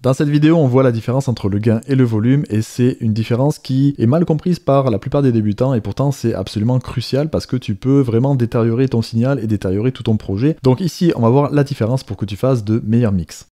Dans cette vidéo, on voit la différence entre le gain et le volume et c'est une différence qui est mal comprise par la plupart des débutants et pourtant c'est absolument crucial parce que tu peux vraiment détériorer ton signal et détériorer tout ton projet. Donc ici, on va voir la différence pour que tu fasses de meilleurs mix.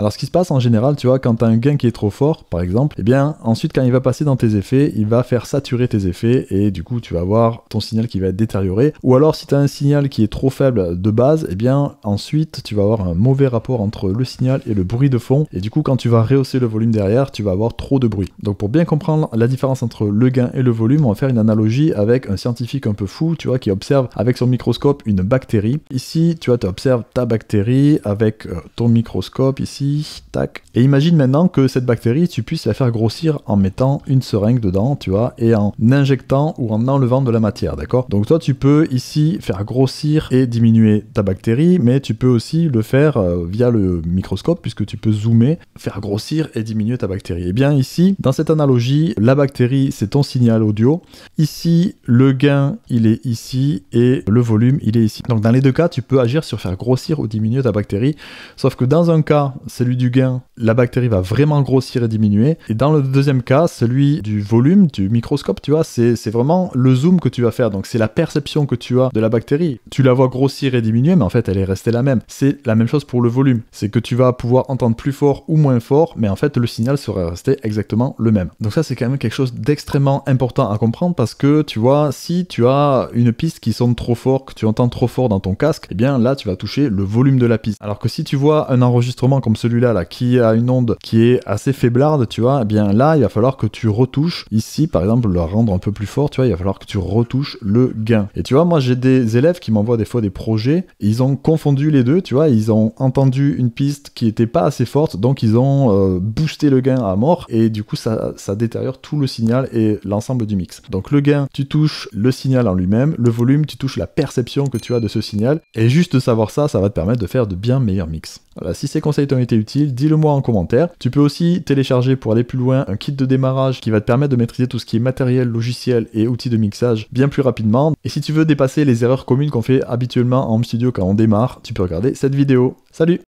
Alors ce qui se passe en général, tu vois, quand tu as un gain qui est trop fort, par exemple, eh bien ensuite quand il va passer dans tes effets, il va faire saturer tes effets et du coup tu vas avoir ton signal qui va être détérioré. Ou alors si tu as un signal qui est trop faible de base, eh bien ensuite tu vas avoir un mauvais rapport entre le signal et le bruit de fond. Et du coup quand tu vas rehausser le volume derrière, tu vas avoir trop de bruit. Donc pour bien comprendre la différence entre le gain et le volume, on va faire une analogie avec un scientifique un peu fou, tu vois, qui observe avec son microscope une bactérie. Ici, tu vois, tu observes ta bactérie avec euh, ton microscope ici tac. Et imagine maintenant que cette bactérie, tu puisses la faire grossir en mettant une seringue dedans, tu vois, et en injectant ou en enlevant de la matière, d'accord Donc toi, tu peux ici faire grossir et diminuer ta bactérie, mais tu peux aussi le faire euh, via le microscope, puisque tu peux zoomer, faire grossir et diminuer ta bactérie. Et eh bien ici, dans cette analogie, la bactérie, c'est ton signal audio. Ici, le gain, il est ici, et le volume, il est ici. Donc dans les deux cas, tu peux agir sur faire grossir ou diminuer ta bactérie, sauf que dans un cas, celui du gain, la bactérie va vraiment grossir et diminuer. Et dans le deuxième cas, celui du volume, du microscope, tu vois, c'est vraiment le zoom que tu vas faire. Donc c'est la perception que tu as de la bactérie. Tu la vois grossir et diminuer, mais en fait elle est restée la même. C'est la même chose pour le volume. C'est que tu vas pouvoir entendre plus fort ou moins fort, mais en fait le signal serait resté exactement le même. Donc ça c'est quand même quelque chose d'extrêmement important à comprendre parce que tu vois, si tu as une piste qui sonne trop fort, que tu entends trop fort dans ton casque, eh bien là tu vas toucher le volume de la piste. Alors que si tu vois un enregistrement comme celui là là, qui a une onde qui est assez faiblarde, tu vois, eh bien là, il va falloir que tu retouches. Ici, par exemple, le rendre un peu plus fort, tu vois, il va falloir que tu retouches le gain. Et tu vois, moi, j'ai des élèves qui m'envoient des fois des projets, ils ont confondu les deux, tu vois, ils ont entendu une piste qui était pas assez forte, donc ils ont euh, boosté le gain à mort, et du coup, ça, ça détériore tout le signal et l'ensemble du mix. Donc le gain, tu touches le signal en lui-même, le volume, tu touches la perception que tu as de ce signal, et juste de savoir ça, ça va te permettre de faire de bien meilleurs mix. Voilà, si ces conseils t'ont été utile, dis-le moi en commentaire. Tu peux aussi télécharger pour aller plus loin un kit de démarrage qui va te permettre de maîtriser tout ce qui est matériel, logiciel et outils de mixage bien plus rapidement. Et si tu veux dépasser les erreurs communes qu'on fait habituellement en home studio quand on démarre, tu peux regarder cette vidéo. Salut